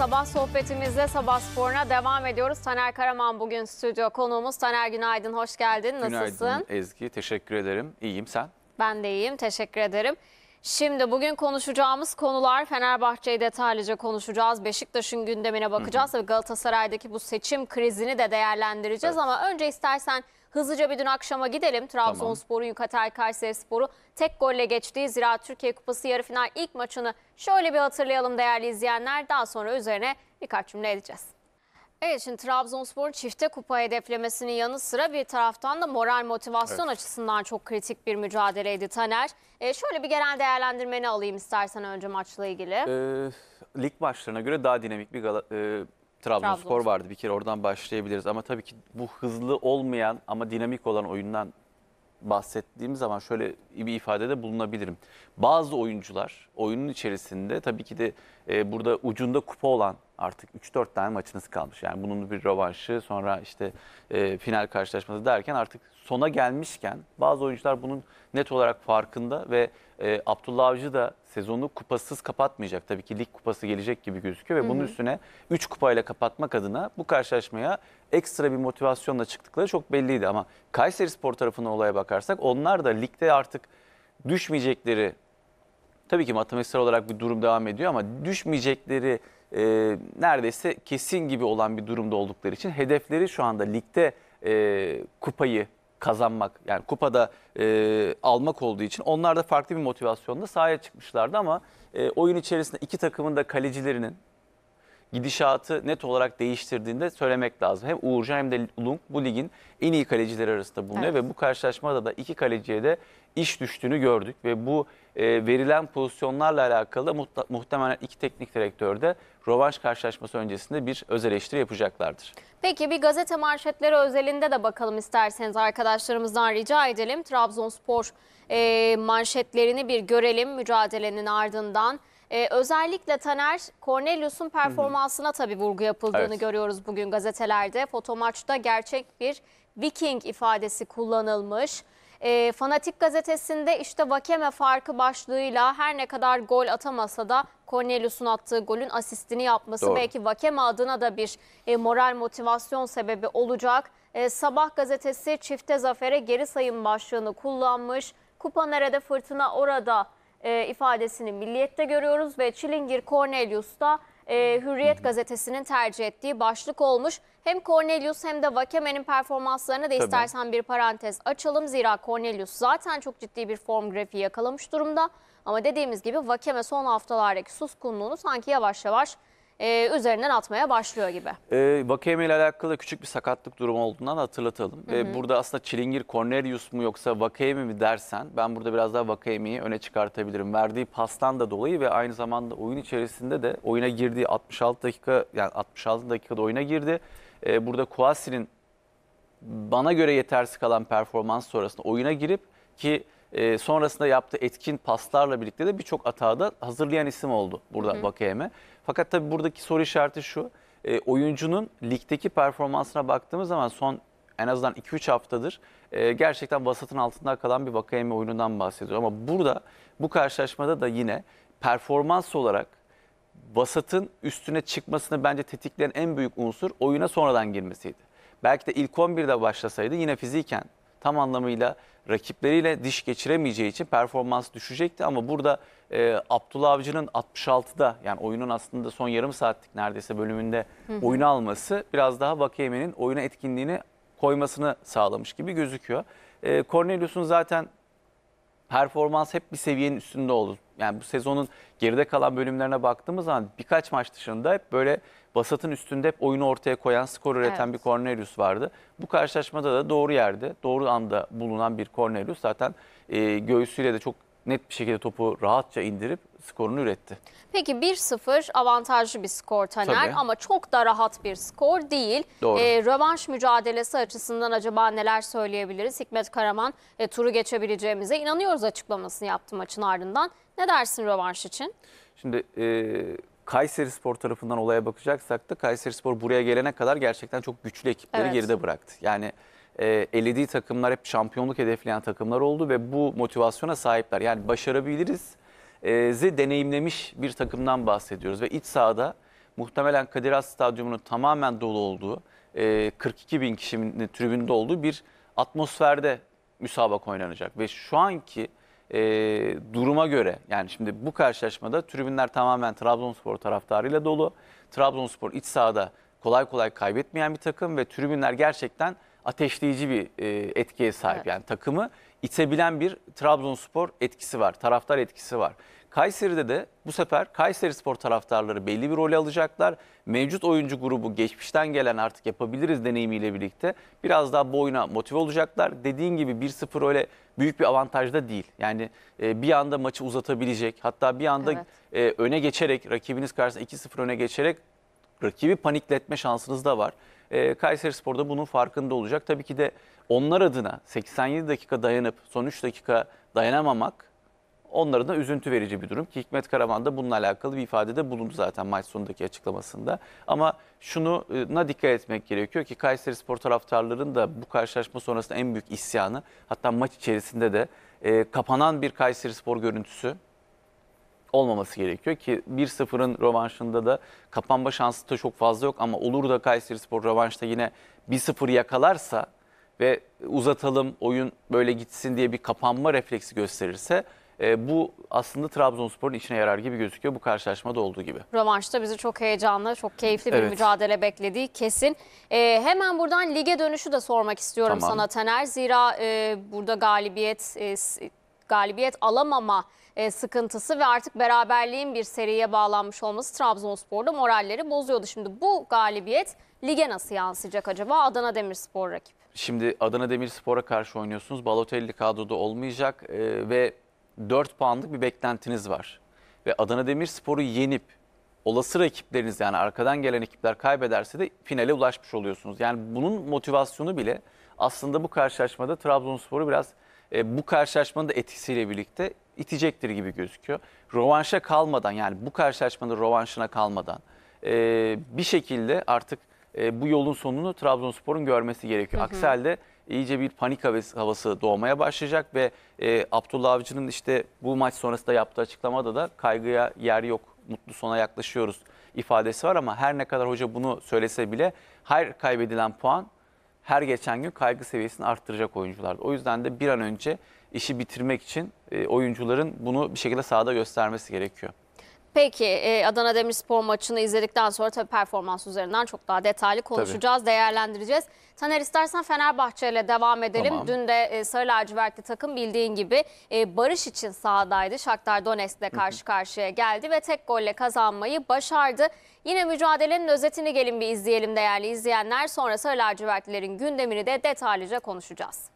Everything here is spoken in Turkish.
Sabah sohbetimizle sabah sporuna devam ediyoruz. Taner Karaman bugün stüdyo konuğumuz. Taner günaydın, hoş geldin. Nasılsın? Günaydın Ezgi, teşekkür ederim. İyiyim sen? Ben de iyiyim, teşekkür ederim. Şimdi bugün konuşacağımız konular Fenerbahçe'yi detaylıca konuşacağız. Beşiktaş'ın gündemine bakacağız ve Galatasaray'daki bu seçim krizini de değerlendireceğiz. Evet. Ama önce istersen Hızlıca bir dün akşama gidelim. Trabzonspor'un Yukatay Kayserispor'u tek golle geçtiği Zira Türkiye Kupası yarı final ilk maçını şöyle bir hatırlayalım değerli izleyenler. Daha sonra üzerine birkaç cümle edeceğiz. Evet şimdi Trabzonspor'un çifte kupa hedeflemesinin yanı sıra bir taraftan da moral motivasyon evet. açısından çok kritik bir mücadeleydi Taner. E, şöyle bir genel değerlendirmeni alayım istersen önce maçla ilgili. E, lig başlarına göre daha dinamik bir e, Trabzonspor, Trabzonspor vardı bir kere oradan başlayabiliriz. Ama tabii ki bu hızlı olmayan ama dinamik olan oyundan bahsettiğim zaman şöyle bir ifadede bulunabilirim. Bazı oyuncular oyunun içerisinde tabii ki de e, burada ucunda kupa olan artık 3-4 tane maçınız kalmış. Yani bunun bir rövanşı sonra işte e, final karşılaşması derken artık sona gelmişken bazı oyuncular bunun net olarak farkında ve e, Abdullah Avcı da sezonu kupasız kapatmayacak. Tabii ki lig kupası gelecek gibi gözüküyor ve bunun üstüne 3 kupayla kapatmak adına bu karşılaşmaya ekstra bir motivasyonla çıktıkları çok belliydi. Ama Kayseri Spor tarafına olaya bakarsak onlar da ligde artık düşmeyecekleri, tabii ki matematiksel olarak bir durum devam ediyor ama düşmeyecekleri e, neredeyse kesin gibi olan bir durumda oldukları için hedefleri şu anda ligde e, kupayı kazanmak yani kupada e, almak olduğu için onlar da farklı bir motivasyonla sahaya çıkmışlardı ama e, oyun içerisinde iki takımın da kalecilerinin gidişatı net olarak değiştirdiğinde söylemek lazım. Hem Uğurcan hem de Lung bu ligin en iyi kalecileri arasında bulunuyor evet. ve bu karşılaşmada da iki kaleciye de iş düştüğünü gördük ve bu e, verilen pozisyonlarla alakalı muhtemelen iki teknik direktör de rövanş karşılaşması öncesinde bir öz eleştiri yapacaklardır. Peki bir gazete manşetleri özelinde de bakalım isterseniz arkadaşlarımızdan rica edelim. Trabzonspor e, manşetlerini bir görelim mücadelenin ardından. Ee, özellikle Taner Cornelius'un performansına tabii vurgu yapıldığını evet. görüyoruz bugün gazetelerde. Foto Fotomaçta gerçek bir Viking ifadesi kullanılmış. E, Fanatik gazetesinde işte Vakeme farkı başlığıyla her ne kadar gol atamasa da Cornelius'un attığı golün asistini yapması Doğru. belki Vakeme adına da bir e, moral motivasyon sebebi olacak. E, Sabah gazetesi çifte zafere geri sayım başlığını kullanmış. Kupa nerede fırtına orada e, ifadesini milliyette görüyoruz ve Çilingir Cornelius da e, Hürriyet gazetesinin tercih ettiği başlık olmuş. Hem Cornelius hem de Vakeme'nin performanslarını da istersen Tabii. bir parantez açalım. Zira Cornelius zaten çok ciddi bir form grafiği yakalamış durumda. Ama dediğimiz gibi Vakeme son haftalardaki suskunluğunu sanki yavaş yavaş e, üzerinden atmaya başlıyor gibi. E, Vakeme ile alakalı küçük bir sakatlık durumu olduğundan hatırlatalım. E, hı hı. E, burada aslında Çilingir Cornelius mu yoksa Vakeme mi dersen ben burada biraz daha Vakeme'yi öne çıkartabilirim. Verdiği pastan da dolayı ve aynı zamanda oyun içerisinde de oyuna girdiği 66 dakika yani 66 dakikada oyuna girdi. E, burada Kuasi'nin bana göre yetersiz kalan performans sonrasında oyuna girip ki e, sonrasında yaptığı etkin paslarla birlikte de birçok atağı hazırlayan isim oldu burada Bakayem'e. Fakat tabii buradaki soru işareti şu. E, oyuncunun ligdeki performansına baktığımız zaman son en azından 2-3 haftadır e, gerçekten vasatın altında kalan bir Bakayem'e oyunundan bahsediyor. Ama burada bu karşılaşmada da yine performans olarak vasatın üstüne çıkmasını bence tetikleyen en büyük unsur oyuna sonradan girmesiydi. Belki de ilk 11'de başlasaydı yine fiziken tam anlamıyla rakipleriyle diş geçiremeyeceği için performans düşecekti. Ama burada e, Abdullah Avcı'nın 66'da yani oyunun aslında son yarım saatlik neredeyse bölümünde hı oyunu alması biraz daha Vakeyeme'nin oyuna etkinliğini koymasını sağlamış gibi gözüküyor. E, Cornelius'un zaten performans hep bir seviyenin üstünde oldu yani bu sezonun geride kalan bölümlerine baktığımız zaman birkaç maç dışında hep böyle Basat'ın üstünde hep oyunu ortaya koyan, skor üreten evet. bir Cornelius vardı. Bu karşılaşmada da doğru yerde, doğru anda bulunan bir Cornelius zaten e, göğsüyle de çok net bir şekilde topu rahatça indirip skorunu üretti. Peki 1-0 avantajlı bir skor Taner Tabii. ama çok da rahat bir skor değil. Doğru. E, rövanş mücadelesi açısından acaba neler söyleyebiliriz? Hikmet Karaman e, turu geçebileceğimize inanıyoruz açıklamasını yaptı maçın ardından. Ne dersin rövanş için? Şimdi e, Kayseri Spor tarafından olaya bakacaksak da Kayseri Spor buraya gelene kadar gerçekten çok güçlü ekipleri evet. geride bıraktı. Yani e, elediği takımlar hep şampiyonluk hedefleyen takımlar oldu ve bu motivasyona sahipler. Yani başarabiliriz e, deneyimlemiş bir takımdan bahsediyoruz ve iç sahada muhtemelen Kadir Has Stadyumu'nun tamamen dolu olduğu, e, 42 bin kişinin tribünde olduğu bir atmosferde müsabaka oynanacak. Ve şu anki e, duruma göre yani şimdi bu karşılaşmada tribünler tamamen Trabzonspor taraftarıyla dolu. Trabzonspor iç sahada kolay kolay kaybetmeyen bir takım ve tribünler gerçekten ateşleyici bir e, etkiye sahip. Evet. Yani takımı itebilen bir Trabzonspor etkisi var, taraftar etkisi var. Kayseri'de de bu sefer Kayseri Spor taraftarları belli bir rol alacaklar. Mevcut oyuncu grubu geçmişten gelen artık yapabiliriz deneyimiyle birlikte biraz daha bu oyuna motive olacaklar. Dediğin gibi 1-0 öyle büyük bir avantajda değil. Yani e, bir anda maçı uzatabilecek hatta bir anda evet. e, öne geçerek rakibiniz karşısında 2-0 öne geçerek rakibi panikletme şansınız da var e, Kayseri Spor'da bunun farkında olacak. Tabii ki de onlar adına 87 dakika dayanıp son 3 dakika dayanamamak onların da üzüntü verici bir durum ki Hikmet Karaman da bununla alakalı bir ifadede bulundu zaten maç sonundaki açıklamasında. Ama şuna e, dikkat etmek gerekiyor ki Kayseri Spor taraftarlarının da bu karşılaşma sonrasında en büyük isyanı hatta maç içerisinde de e, kapanan bir Kayseri Spor görüntüsü olmaması gerekiyor ki 1-0'ın rövanşında da kapanma şansı da çok fazla yok ama olur da Kayseri Spor rövanşta yine 1-0 yakalarsa ve uzatalım oyun böyle gitsin diye bir kapanma refleksi gösterirse e, bu aslında Trabzonspor'un içine yarar gibi gözüküyor bu karşılaşmada olduğu gibi. Rövanşta bizi çok heyecanlı, çok keyifli bir evet. mücadele beklediği kesin. E, hemen buradan lige dönüşü de sormak istiyorum tamam. sana Taner. Zira e, burada galibiyet e, galibiyet alamama e, sıkıntısı ve artık beraberliğin bir seriye bağlanmış olması Trabzonspor'da moralleri bozuyordu. Şimdi bu galibiyet lige nasıl yansıyacak acaba Adana Demirspor rakip? Şimdi Adana Demirspor'a karşı oynuyorsunuz. Balotelli kadroda olmayacak e, ve 4 puanlık bir beklentiniz var. Ve Adana Demirspor'u yenip olası rakipleriniz yani arkadan gelen ekipler kaybederse de finale ulaşmış oluyorsunuz. Yani bunun motivasyonu bile aslında bu karşılaşmada Trabzonspor'u biraz e, bu karşılaşmanın da etkisiyle birlikte itecektir gibi gözüküyor. Rovanşa kalmadan yani bu karşılaşmanın rovanşına kalmadan e, bir şekilde artık e, bu yolun sonunu Trabzonspor'un görmesi gerekiyor. Hı hı. Aksi halde iyice bir panik havası doğmaya başlayacak ve e, Abdullah Avcı'nın işte bu maç sonrasında yaptığı açıklamada da kaygıya yer yok, mutlu sona yaklaşıyoruz ifadesi var ama her ne kadar hoca bunu söylese bile her kaybedilen puan her geçen gün kaygı seviyesini arttıracak oyuncular. O yüzden de bir an önce işi bitirmek için e, oyuncuların bunu bir şekilde sahada göstermesi gerekiyor. Peki e, Adana Demirspor maçını izledikten sonra tabii performans üzerinden çok daha detaylı konuşacağız, tabii. değerlendireceğiz. Taner istersen Fenerbahçe ile devam edelim. Tamam. Dün de e, Sarı Lacivertli takım bildiğin gibi e, barış için sahadaydı. Shakhtar Donetsk'le karşı karşıya geldi ve tek golle kazanmayı başardı. Yine mücadelenin özetini gelin bir izleyelim değerli izleyenler. Sonra Sarı Lacivertlilerin gündemini de detaylıca konuşacağız.